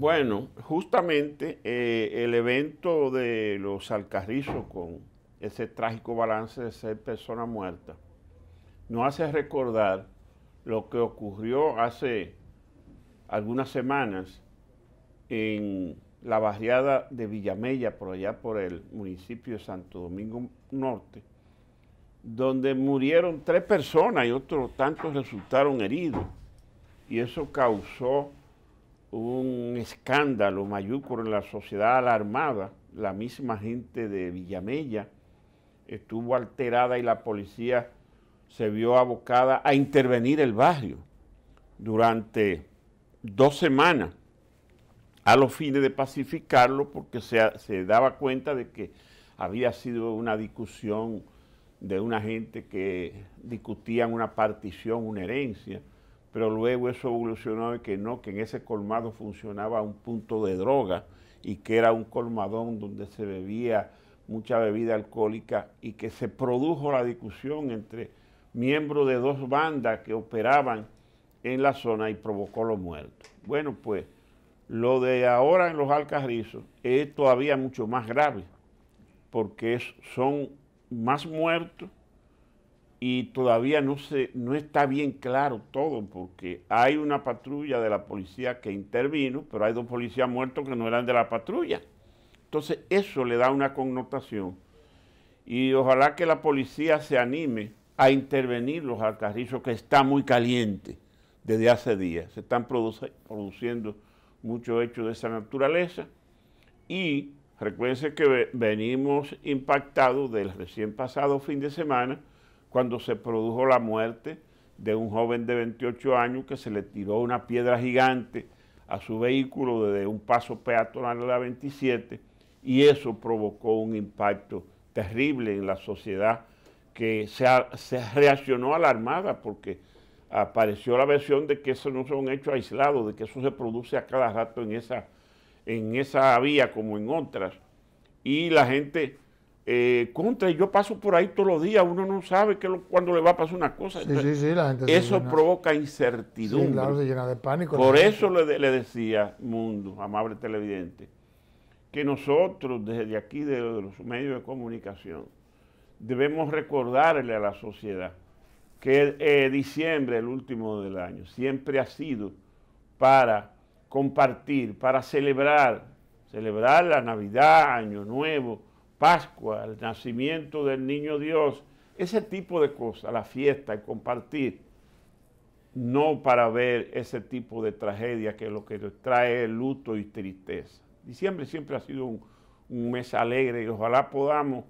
Bueno, justamente eh, el evento de los alcarrizos con ese trágico balance de seis personas muertas nos hace recordar lo que ocurrió hace algunas semanas en la barriada de Villamella, por allá por el municipio de Santo Domingo Norte, donde murieron tres personas y otros tantos resultaron heridos. Y eso causó un escándalo mayúsculo en la sociedad alarmada, la misma gente de Villamella estuvo alterada y la policía se vio abocada a intervenir el barrio durante dos semanas a los fines de pacificarlo porque se, se daba cuenta de que había sido una discusión de una gente que discutía una partición, una herencia pero luego eso evolucionó de que no, que en ese colmado funcionaba un punto de droga y que era un colmadón donde se bebía mucha bebida alcohólica y que se produjo la discusión entre miembros de dos bandas que operaban en la zona y provocó los muertos. Bueno, pues lo de ahora en los Alcarrizos es todavía mucho más grave porque son más muertos y todavía no, se, no está bien claro todo, porque hay una patrulla de la policía que intervino, pero hay dos policías muertos que no eran de la patrulla. Entonces eso le da una connotación y ojalá que la policía se anime a intervenir los alcarrizos, que está muy caliente desde hace días. Se están produciendo muchos hechos de esa naturaleza y recuérdense que venimos impactados del recién pasado fin de semana, cuando se produjo la muerte de un joven de 28 años que se le tiró una piedra gigante a su vehículo desde un paso peatonal a la 27 y eso provocó un impacto terrible en la sociedad que se, se reaccionó alarmada porque apareció la versión de que eso no son hecho aislados, de que eso se produce a cada rato en esa, en esa vía como en otras. Y la gente eh, contra, y yo paso por ahí todos los días, uno no sabe que cuando le va a pasar una cosa. eso provoca incertidumbre. Por eso le, decía, mundo, amable televidente, que nosotros desde aquí, de los medios de comunicación, debemos recordarle a la sociedad que eh, diciembre, el último del año, siempre ha sido para compartir, para celebrar, celebrar la Navidad, Año Nuevo, Pascua, el nacimiento del niño Dios, ese tipo de cosas, la fiesta, el compartir, no para ver ese tipo de tragedia que lo que trae luto y tristeza. Diciembre siempre ha sido un, mes alegre y ojalá podamos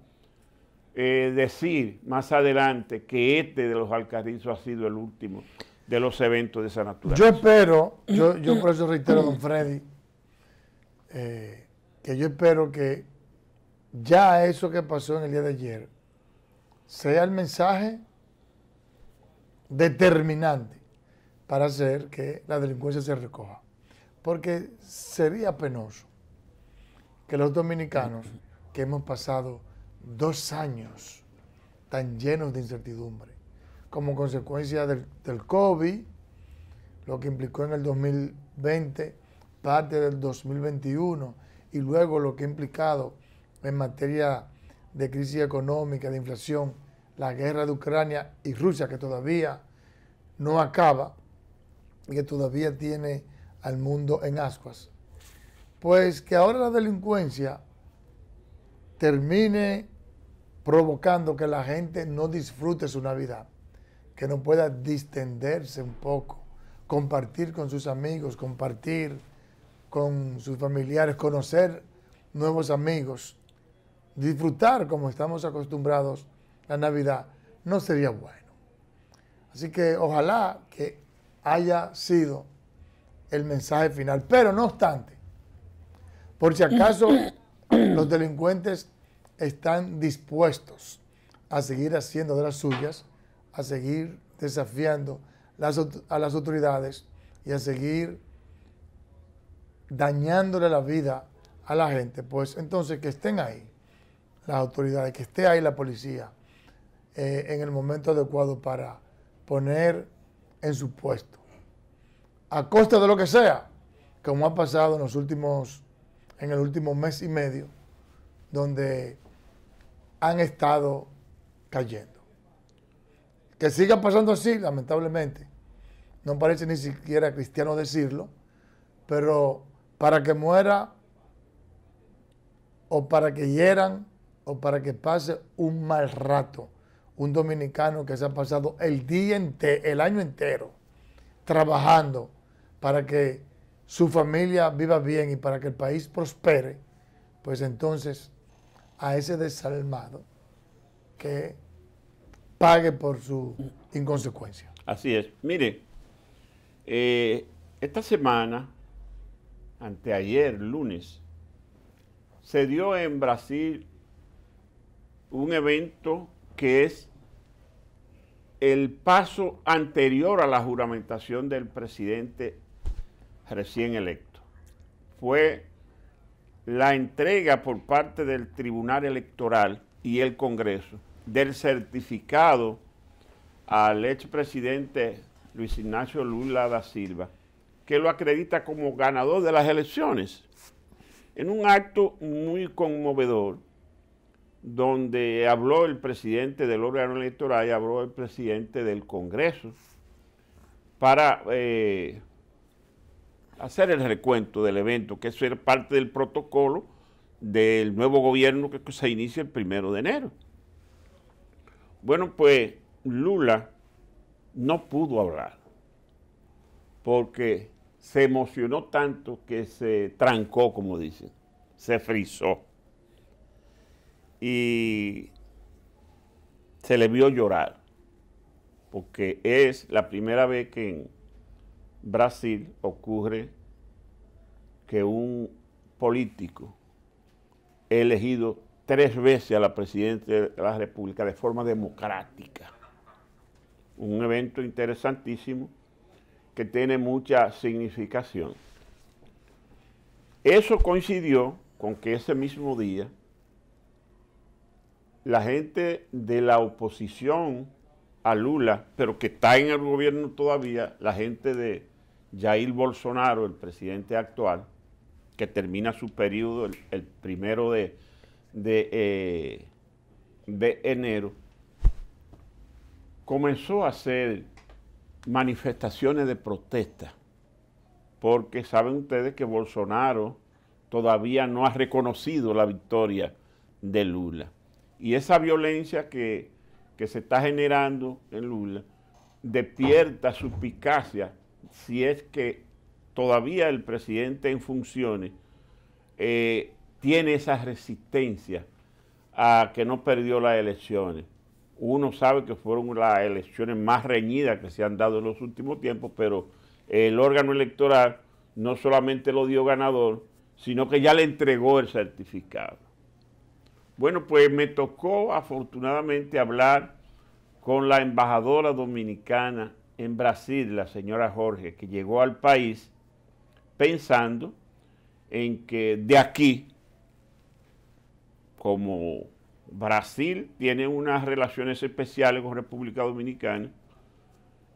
eh, decir más adelante que este de los Alcarrizos ha sido el último de los eventos de esa naturaleza. Yo espero, yo, por eso reitero, don Freddy, eh, que yo espero que ya eso que pasó en el día de ayer sea el mensaje determinante para hacer que la delincuencia se recoja. Porque sería penoso que los dominicanos, que hemos pasado dos años tan llenos de incertidumbre, como consecuencia del, del COVID, lo que implicó en el 2020, parte del 2021, y luego lo que ha implicado en materia de crisis económica, de inflación, la guerra de Ucrania y Rusia que todavía no acaba y que todavía tiene al mundo en ascuas. Pues que ahora la delincuencia termine provocando que la gente no disfrute su Navidad, que no pueda distenderse un poco, compartir con sus amigos, compartir con sus familiares, conocer nuevos amigos disfrutar como estamos acostumbrados la Navidad, no sería bueno. Así que ojalá que haya sido el mensaje final. Pero no obstante, por si acaso los delincuentes están dispuestos a seguir haciendo de las suyas, a seguir desafiando a las autoridades y a seguir dañándole la vida a la gente, pues entonces que estén ahí las autoridades, que esté ahí la policía eh, en el momento adecuado para poner en su puesto, a costa de lo que sea, como ha pasado en los últimos, en el último mes y medio, donde han estado cayendo. Que siga pasando así, lamentablemente, no parece ni siquiera cristiano decirlo, pero para que muera o para que hieran o para que pase un mal rato. Un dominicano que se ha pasado el día entero, el año entero, trabajando para que su familia viva bien y para que el país prospere, pues entonces a ese desalmado que pague por su inconsecuencia. Así es. Mire, eh, esta semana, anteayer, lunes, se dio en Brasil un evento que es el paso anterior a la juramentación del presidente recién electo. Fue la entrega por parte del Tribunal Electoral y el Congreso del certificado al expresidente Luis Ignacio Lula da Silva, que lo acredita como ganador de las elecciones, en un acto muy conmovedor donde habló el presidente del órgano electoral y habló el presidente del Congreso para eh, hacer el recuento del evento, que eso era parte del protocolo del nuevo gobierno que se inicia el primero de enero. Bueno, pues Lula no pudo hablar porque se emocionó tanto que se trancó, como dicen, se frizó y se le vio llorar, porque es la primera vez que en Brasil ocurre que un político elegido tres veces a la presidenta de la República de forma democrática. Un evento interesantísimo que tiene mucha significación. Eso coincidió con que ese mismo día la gente de la oposición a Lula, pero que está en el gobierno todavía, la gente de Jair Bolsonaro, el presidente actual, que termina su periodo el, primero eh, de enero, comenzó a hacer manifestaciones de protesta, porque saben ustedes que Bolsonaro todavía no ha reconocido la victoria de Lula. Y esa violencia que, se está generando en Lula despierta suspicacia si es que todavía el presidente en funciones eh, tiene esa resistencia a que no perdió las elecciones. Uno sabe que fueron las elecciones más reñidas que se han dado en los últimos tiempos, pero el órgano electoral no solamente lo dio ganador, sino que ya le entregó el certificado. Bueno, pues me tocó afortunadamente hablar con la embajadora dominicana en Brasil, la señora Jorge, que llegó al país pensando en que de aquí, como Brasil tiene unas relaciones especiales con República Dominicana,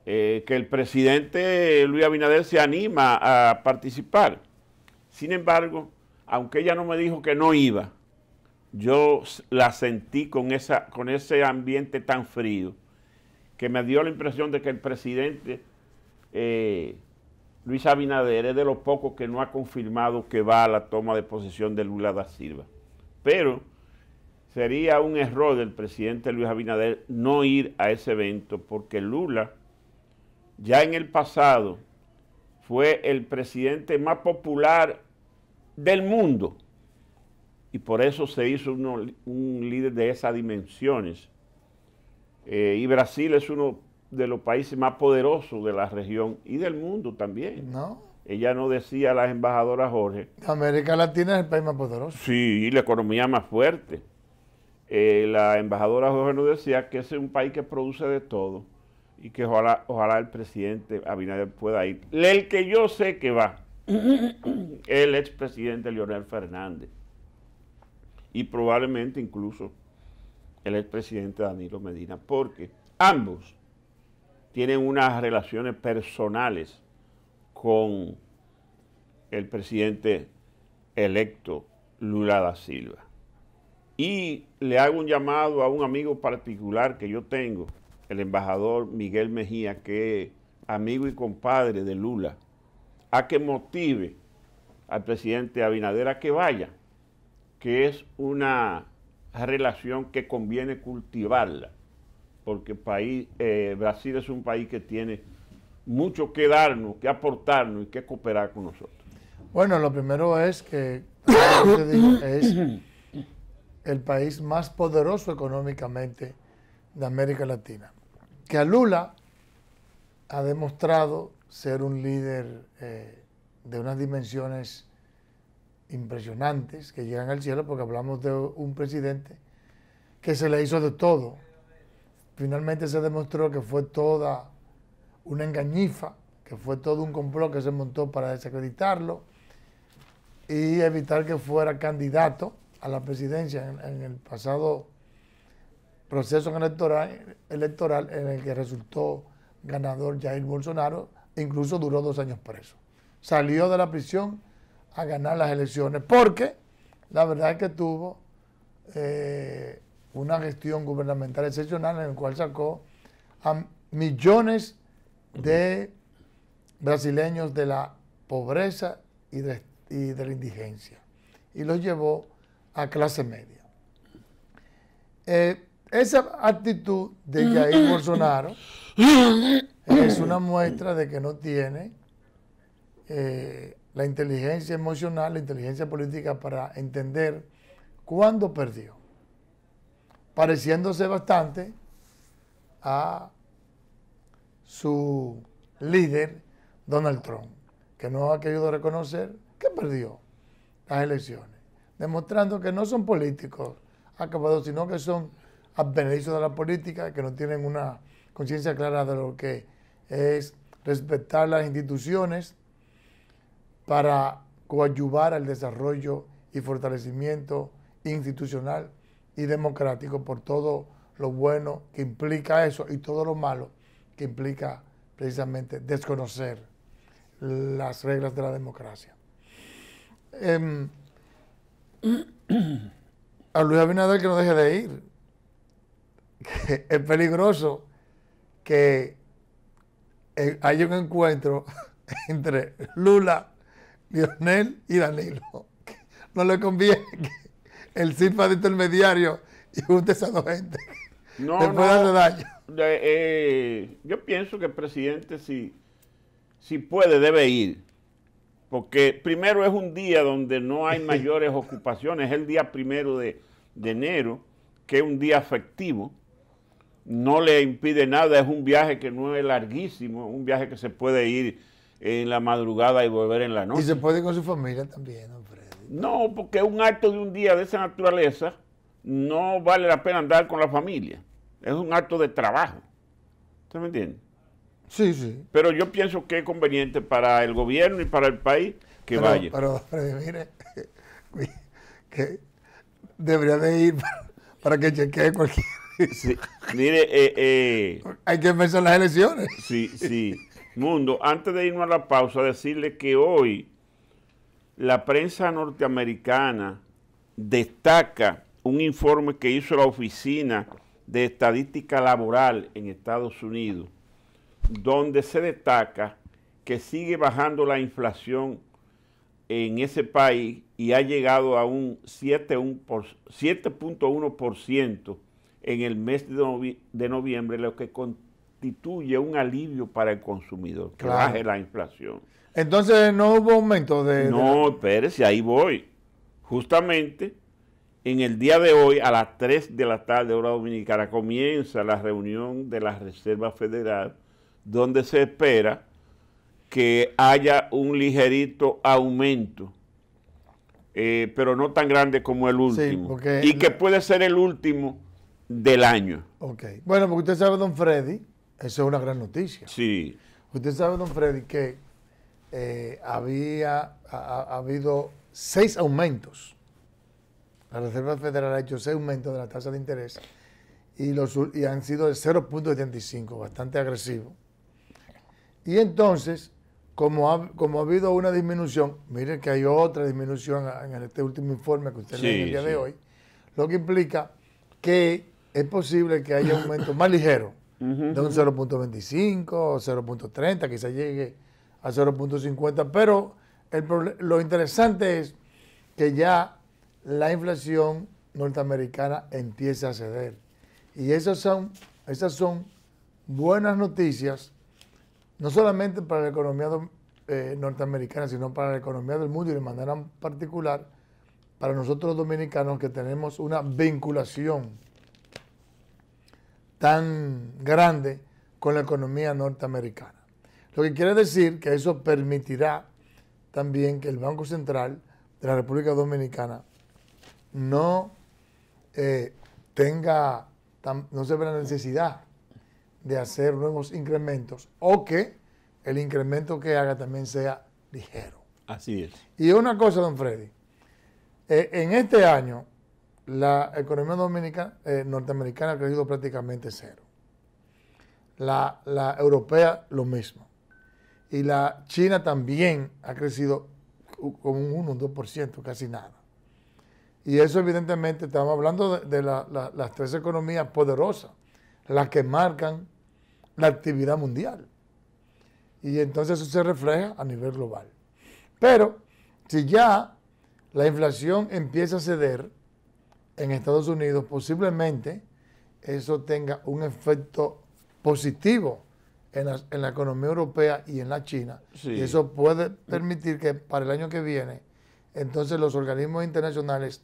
eh, que el presidente Luis Abinader se anima a participar. Sin embargo, aunque ella no me dijo que no iba, yo la sentí con, esa, con ese ambiente tan frío que me dio la impresión de que el presidente eh, Luis Abinader es de los pocos que no ha confirmado que va a la toma de posesión de Lula da Silva. Pero sería un error del presidente Luis Abinader no ir a ese evento porque Lula ya en el pasado fue el presidente más popular del mundo y por eso se hizo un líder de esas dimensiones. Eh, y Brasil es uno de los países más poderosos de la región y del mundo también. No. Ella no decía a embajadora embajadoras Jorge. América Latina es el país más poderoso. Sí, y la economía más fuerte. Eh, la embajadora Jorge nos decía que ese es un país que produce de todo y que ojalá, el presidente Abinader pueda ir. El que yo sé que va, el expresidente Leonel Fernández y probablemente incluso el expresidente Danilo Medina, porque ambos tienen unas relaciones personales con el presidente electo Lula da Silva. Y le hago un llamado a un amigo particular que yo tengo, el embajador Miguel Mejía, que es amigo y compadre de Lula, a que motive al presidente Abinader a que vaya que es una relación que conviene cultivarla, porque país, eh, Brasil es un país que tiene mucho que darnos, que aportarnos y que cooperar con nosotros. Bueno, lo primero es que es el país más poderoso económicamente de América Latina, que a Lula ha demostrado ser un líder eh, de unas dimensiones impresionantes que llegan al cielo, porque hablamos de un presidente que se le hizo de todo. Finalmente se demostró que fue toda una engañifa, que fue todo un complot que se montó para desacreditarlo y evitar que fuera candidato a la presidencia en, el pasado proceso electoral, electoral en el que resultó ganador Jair Bolsonaro, e incluso duró dos años preso. Salió de la prisión a ganar las elecciones, porque la verdad es que tuvo eh, una gestión gubernamental excepcional en la cual sacó a millones de brasileños de la pobreza y de, la indigencia y los llevó a clase media. Eh, esa actitud de Jair Bolsonaro es una muestra de que no tiene eh, la inteligencia emocional, la inteligencia política para entender cuándo perdió, pareciéndose bastante a su líder, Donald Trump, que no ha querido reconocer que perdió las elecciones, demostrando que no son políticos acabados, sino que son advenedizos de la política, que no tienen una conciencia clara de lo que es respetar las instituciones para coadyuvar al desarrollo y fortalecimiento institucional y democrático por todo lo bueno que implica eso y todo lo malo que implica precisamente desconocer las reglas de la democracia. Em, a Luis Abinader que no deje de ir. es peligroso que eh, haya un encuentro entre Lula Lionel y Danilo. No le conviene el sirva de intermediario y junte esa dos gente. No, no. Eh, yo pienso que el presidente, si, si puede, debe ir. Porque primero es un día donde no hay mayores ocupaciones. Es el día primero de, enero, que es un día afectivo no le impide nada, es un viaje que no es larguísimo, un viaje que se puede ir en la madrugada y volver en la noche. Y se puede con su familia también, ¿no, No, porque un acto de un día de esa naturaleza no vale la pena andar con la familia. Es un acto de trabajo. ¿Usted me entiende? Sí, sí. Pero yo pienso que es conveniente para el gobierno y para el país que vaya. Pero, Freddy, mire, que debería de ir para, que chequee cualquier... mire, eh, eh, hay que empezar las elecciones. Sí, sí. Mundo, antes de irnos a la pausa, decirle que hoy la prensa norteamericana destaca un informe que hizo la Oficina de Estadística Laboral en Estados Unidos, donde se destaca que sigue bajando la inflación en ese país y ha llegado a un 7.1% en el mes de, noviembre, lo que contiene constituye un alivio para el consumidor, que baje la inflación. Entonces no hubo aumento de... No, espérese, ahí voy. Justamente en el día de hoy, a las 3 de la tarde, hora dominicana, comienza la reunión de la Reserva Federal, donde se espera que haya un ligerito aumento, eh, pero no tan grande como el último. y que puede ser el último del año. Ok. Bueno, porque usted sabe, don Freddy, eso es una gran noticia. Sí. Usted sabe, don Freddy, que eh, había ha, habido seis aumentos. La Reserva Federal ha hecho seis aumentos de la tasa de interés y, los, y han sido de 0.75, bastante agresivo. Y entonces, como ha, como ha habido una disminución, miren que hay otra disminución en este último informe que usted lee el día de hoy, lo que implica que es posible que haya aumento más ligero de un 0.25, 0.30, quizá llegue a 0.50, pero lo interesante es que ya la inflación norteamericana empieza a ceder. Y esas son, esas son buenas noticias, no solamente para la economía eh, norteamericana, sino para la economía del mundo y de manera particular para nosotros dominicanos que tenemos una vinculación tan grande con la economía norteamericana. Lo que quiere decir que eso permitirá también que el Banco Central de la República Dominicana no eh, tenga, no se ve la necesidad de hacer nuevos incrementos o que el incremento que haga también sea ligero. Así es. Y una cosa, don Freddy, eh, en este año la economía eh, norteamericana ha crecido prácticamente cero. La, europea lo mismo. Y la China también ha crecido con un 1, un 2%, casi nada. Y eso evidentemente estamos hablando de, las tres economías poderosas, las que marcan la actividad mundial. Y entonces eso se refleja a nivel global. Pero si ya la inflación empieza a ceder, en Estados Unidos, posiblemente eso tenga un efecto positivo en la, economía europea y en la China. Y eso puede permitir que para el año que viene, entonces los organismos internacionales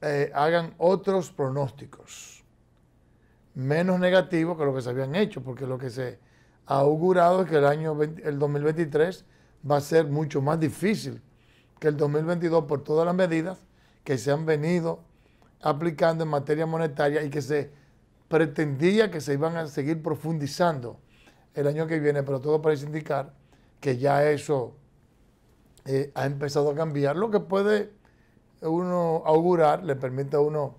eh, hagan otros pronósticos, menos negativos que lo que se habían hecho, porque lo que se ha augurado es que el año el 2023 va a ser mucho más difícil que el 2022 por todas las medidas que se han venido aplicando en materia monetaria y que se pretendía que se iban a seguir profundizando el año que viene, pero todo parece indicar que ya eso eh, ha empezado a cambiar, lo que puede uno augurar, le permite a uno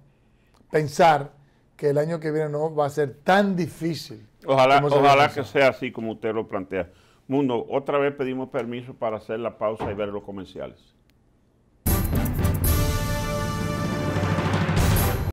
pensar que el año que viene no va a ser tan difícil. Ojalá, ojalá que sea así como usted lo plantea. Mundo, otra vez pedimos permiso para hacer la pausa y ver los comerciales.